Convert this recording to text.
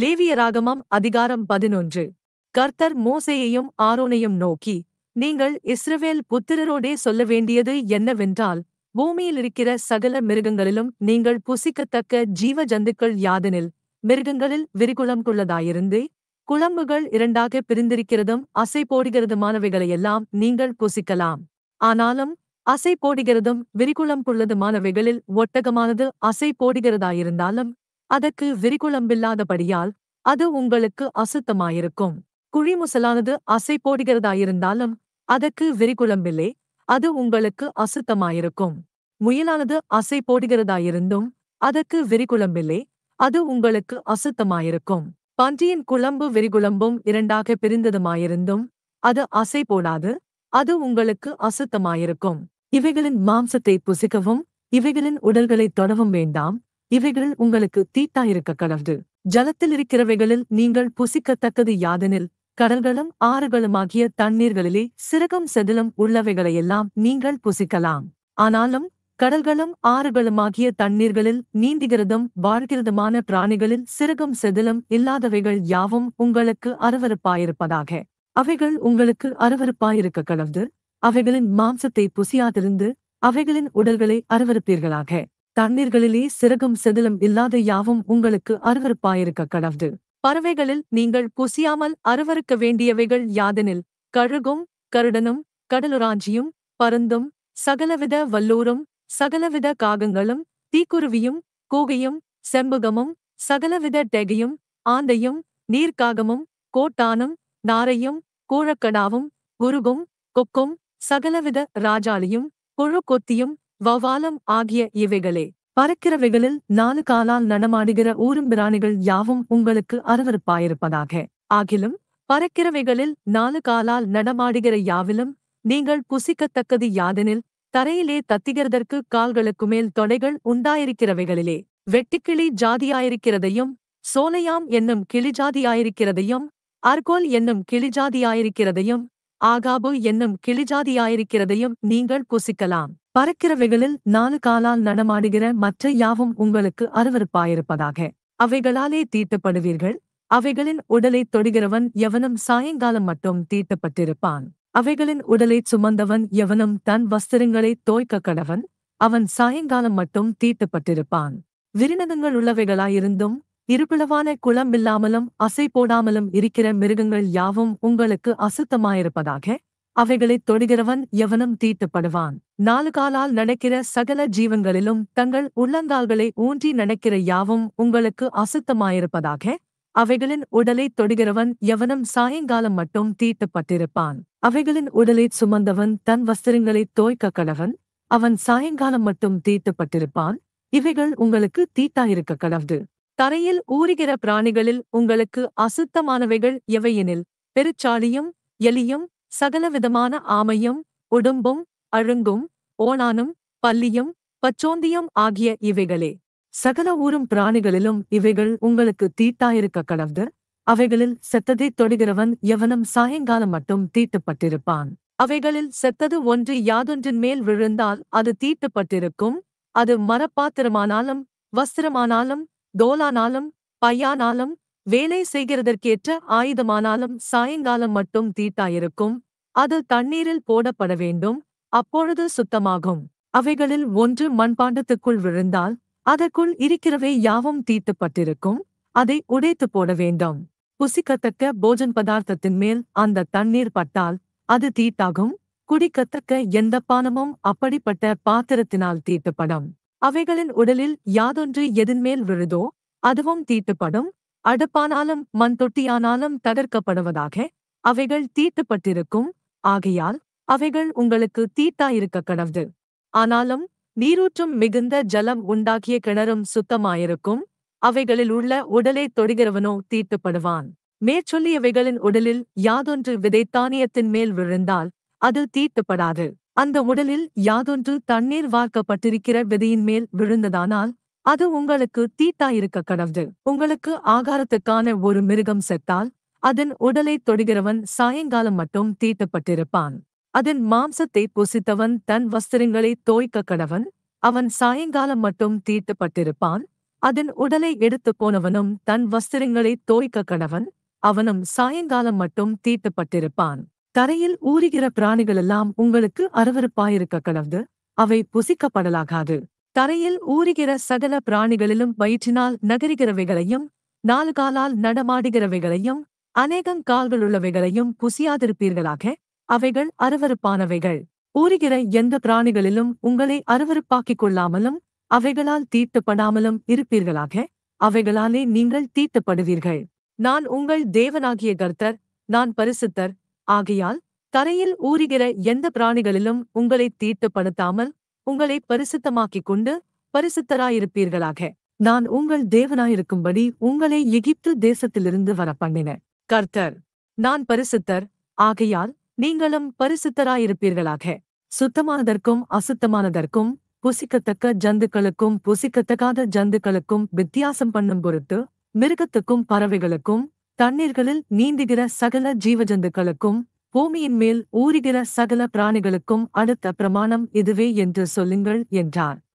லேவிய ராகமம் அதிகாரம் பதினொன்று கர்த்தர் மோசேயையும் ஆரோனையும் நோக்கி நீங்கள் இஸ்ரவேல் புத்திரரோடே சொல்ல வேண்டியது என்னவென்றால் பூமியிலிருக்கிற சகல மிருகங்களிலும் நீங்கள் புசிக்கத்தக்க ஜீவ ஜந்துக்கள் யாதெனில் மிருகங்களில் விரிகுளம் கொள்ளதாயிருந்து குழம்புகள் இரண்டாக பிரிந்திருக்கிறதும் அசை போடுகிறதுமானவைகளையெல்லாம் நீங்கள் புசிக்கலாம் ஆனாலும் அசை போடுகிறதும் விரிகுளம் கொள்ளதுமானவைகளில் ஒட்டகமானது அசை போடுகிறதாயிருந்தாலும் அதற்கு விரிகுளம்பில்லாதபடியால் அது உங்களுக்கு அசுத்தமாயிருக்கும் குழிமுசலானது அசை போடுகிறதாயிருந்தாலும் அதற்கு விரிகுளம்பில்லை அது உங்களுக்கு அசுத்தமாயிருக்கும் முயலானது அசை போடுகிறதாயிருந்தும் அதற்கு விரிகுளம்பில்லை அது உங்களுக்கு அசுத்தமாயிருக்கும் பன்றியின் குழம்பு விரிகுளம்பும் இரண்டாக பிரிந்ததுமாயிருந்தும் அது அசை போடாது அது உங்களுக்கு அசுத்தமாயிருக்கும் இவைகளின் மாம்சத்தை புசிக்கவும் இவைகளின் உடல்களை தொடவும் வேண்டாம் இவைகள் உங்களுக்கு தீட்டாயிருக்க கடவுது ஜலத்தில் இருக்கிறவைகளில் நீங்கள் புசிக்கத்தக்கது யாதெனில் கடல்களும் ஆறுகளுமாகிய தண்ணீர்களிலே சிறகும் செதிலும் உள்ளவைகளையெல்லாம் நீங்கள் புசிக்கலாம் ஆனாலும் கடல்களும் ஆறுகளுமாகிய தண்ணீர்களில் நீந்துகிறதும் வாழ்கிறதுமான பிராணிகளில் சிறகும் செதிலும் இல்லாதவைகள் யாவும் உங்களுக்கு அருவறுப்பாயிருப்பதாக அவைகள் உங்களுக்கு அருவறுப்பாயிருக்க கடவுது அவைகளின் மாம்சத்தை புசியாதிருந்து அவைகளின் உடல்களை அருவறுப்பீர்களாக தண்ணீர்களிலே சிறகும் செதிலும் இல்லாத யாவும் உங்களுக்கு அருவறுப்பாயிருக்க கடவுது பறவைகளில் நீங்கள் குசியாமல் அருவறுக்க வேண்டியவைகள் யாதெனில் கழுகும் கருடனும் கடலுராஞ்சியும் பருந்தும் சகலவித வல்லூரும் சகலவித காகங்களும் தீக்குருவியும் கூகையும் செம்புகமும் சகலவித டெகையும் ஆந்தையும் நீர்க்காகமும் கோட்டானும் நாரையும் கூழக்கடாவும் குருகும் கொக்கும் சகலவித ராஜாலியும் குழு கொத்தியும் வவாலம் ஆகிய இவைகளே பறக்கிறவைகளில் நாலு காலால் நடமாடுகிற ஊரும் பிராணிகள் யாவும் உங்களுக்கு அரவறுப்பாயிருப்பதாக ஆகிலும் பறக்கிறவைகளில் நாலு காலால் நடமாடுகிற யாவிலும் நீங்கள் புசிக்கத்தக்கது யாதெனில் தரையிலே தத்திகிறதற்கு கால்களுக்கு மேல் தொடைகள் உண்டாயிருக்கிறவைகளிலே வெட்டுக்கிளி ஜாதியாயிருக்கிறதையும் சோலையாம் என்னும் கிளிஜாதியாயிருக்கிறதையும் அர்கோல் என்னும் கிளிஜாதியாயிருக்கிறதையும் ஆகாபு என்னும் கிளிஜாதியாயிருக்கிறதையும் நீங்கள் புசிக்கலாம் பறக்கிறவைகளில் நாலு காலால் நடமாடுகிற மற்ற யாவும் உங்களுக்கு அருவறுப்பாயிருப்பதாக அவைகளாலே தீட்டப்படுவீர்கள் அவைகளின் உடலை தொடுகிறவன் எவனும் சாயங்காலம் மட்டும் தீட்டப்பட்டிருப்பான் அவைகளின் உடலை சுமந்தவன் எவனும் தன் வஸ்திரங்களை தோய்க்க கடவன் அவன் சாயங்காலம் மட்டும் தீட்டப்பட்டிருப்பான் விருநகங்கள் உள்ளவைகளாயிருந்தும் இருபிளவான குளம் இல்லாமலும் அசை போடாமலும் இருக்கிற மிருகங்கள் யாவும் உங்களுக்கு அசுத்தமாயிருப்பதாக அவைகளைத் தொடுகிறவன் எவனும் தீட்டுப்படுவான் நாலு காலால் நடக்கிற சகல ஜீவன்களிலும் தங்கள் உள்ளங்கால்களை ஊன்றி நடக்கிற யாவும் உங்களுக்கு அசுத்தமாயிருப்பதாக அவைகளின் உடலை தொடுகிறவன் எவனும் சாயங்காலம் மட்டும் தீட்டப்பட்டிருப்பான் அவைகளின் உடலை சுமந்தவன் தன் வஸ்திரங்களை தோய்க்க கடவன் அவன் சாயங்காலம் மட்டும் தீட்டப்பட்டிருப்பான் இவைகள் உங்களுக்கு தீட்டாயிருக்க கடவுது தரையில் ஊறுகிற பிராணிகளில் உங்களுக்கு அசுத்தமானவைகள் எவையெனில் பெருச்சாளியும் எலியும் சகலவிதமான ஆமையும் உடும்பும் அழுங்கும் ஓணானும் பல்லியும் பச்சோந்தியம் ஆகிய இவைகளே சகல ஊரும் பிராணிகளிலும் இவைகள் உங்களுக்கு தீட்டாயிருக்க கடந்து அவைகளில் செத்ததை தொடுகிறவன் எவனும் சாயங்காலம் மட்டும் தீட்டுப்பட்டிருப்பான் அவைகளில் செத்தது ஒன்று யாதொன்றின் மேல் விழுந்தால் அது தீட்டுப்பட்டிருக்கும் அது மரப்பாத்திரமானாலும் வஸ்திரமானாலும் தோலானாலும் பையானாலும் வேலை செய்கிறதற்கேற்ற ஆயுதமானாலும் சாயங்காலம் மட்டும் தீட்டாயிருக்கும் அது தண்ணீரில் போடப்பட வேண்டும் அப்பொழுது சுத்தமாகும் அவைகளில் ஒன்று மண்பாண்டத்துக்குள் விழுந்தால் அதற்குள் இருக்கிறவை யாவும் தீட்டுப்பட்டிருக்கும் அதை உடைத்து போட வேண்டும் புசிக்கத்தக்க போஜன் பதார்த்தத்தின் மேல் அந்த தண்ணீர் பட்டால் அது தீட்டாகும் குடிக்கத்தக்க எந்த பானமும் அப்படிப்பட்ட பாத்திரத்தினால் தீட்டுப்படும் அவைகளின் உடலில் யாதொன்று எதின்மேல் விழுதோ அதுவும் தீட்டுப்படும் அடுப்பானாலும் மண் தொட்டியானாலும் தகர்க்கப்படுவதாக அவைகள் தீட்டுப்பட்டிருக்கும் ஆகையால் அவைகள் உங்களுக்கு தீட்டாயிருக்க கடவுது ஆனாலும் நீரூற்றும் மிகுந்த ஜலம் உண்டாக்கிய கிணறும் சுத்தமாயிருக்கும் அவைகளில் உள்ள உடலை தொடுகிறவனோ தீட்டுப்படுவான் மேற்சொல்லியவைகளின் உடலில் யாதொன்று விதைத்தானியத்தின் மேல் விழுந்தால் அது தீட்டுப்படாது அந்த உடலில் யாதொன்று தண்ணீர் வார்க்கப்பட்டிருக்கிற விதையின் மேல் விழுந்ததானால் அது உங்களுக்கு தீட்டா இருக்க கடவுது உங்களுக்கு ஆகாரத்துக்கான ஒரு மிருகம் செத்தால் அதன் உடலை தொடுகிறவன் சாயங்காலம் மட்டும் தீட்டப்பட்டிருப்பான் அதன் மாம்சத்தை புசித்தவன் தன் வஸ்திரங்களை தோய்க்க கடவன் அவன் சாயங்காலம் மட்டும் தீட்டப்பட்டிருப்பான் அதன் உடலை எடுத்து போனவனும் தன் வஸ்திரங்களை தோய்க்க கடவன் அவனும் சாயங்காலம் மட்டும் தீட்டப்பட்டிருப்பான் தரையில் ஊறுகிற பிராணிகளெல்லாம் உங்களுக்கு அருவறுப்பாயிருக்க கடவுது அவை புசிக்கப்படலாகாது தரையில் ஊறுகிற சகல பிராணிகளிலும் வயிற்றினால் நகருகிறவைகளையும் நாலு காலால் நடமாடுகிறவைகளையும் அநேகம் கால்களுள்ளவைகளையும் புசியாதிருப்பீர்களாக அவைகள் அருவறுப்பானவைகள் ஊறுகிற எந்த பிராணிகளிலும் உங்களை அருவறுப்பாக்கிக் கொள்ளாமலும் அவைகளால் தீட்டுப்படாமலும் இருப்பீர்களாக அவைகளாலே நீங்கள் தீட்டுப்படுவீர்கள் நான் உங்கள் தேவனாகிய கர்த்தர் நான் பரிசுத்தர் ஆகையால் தரையில் ஊறுகிற எந்த பிராணிகளிலும் உங்களை தீட்டுப்படுத்தாமல் உங்களை பரிசுத்தமாக்கிக் கொண்டு பரிசுத்தராயிருப்பீர்களாக நான் உங்கள் தேவனாயிருக்கும்படி உங்களை எகிப்து தேசத்திலிருந்து வர பண்ணின கர்த்தர் நான் பரிசுத்தர் ஆகையால் நீங்களும் பரிசுத்தராயிருப்பீர்களாக சுத்தமானதற்கும் அசுத்தமானதற்கும் புசிக்கத்தக்க ஜந்துக்களுக்கும் புசிக்கத்தக்காத ஜந்துக்களுக்கும் வித்தியாசம் பண்ணும் பொருட்டு மிருகத்துக்கும் பறவைகளுக்கும் தண்ணீர்களில் நீந்துகிற சகல ஜீவஜந்துக்களுக்கும் பூமியின் மேல் ஊறுகிற சகல பிராணிகளுக்கும் அடுத்த பிரமாணம் இதுவே என்று சொல்லுங்கள் என்றார்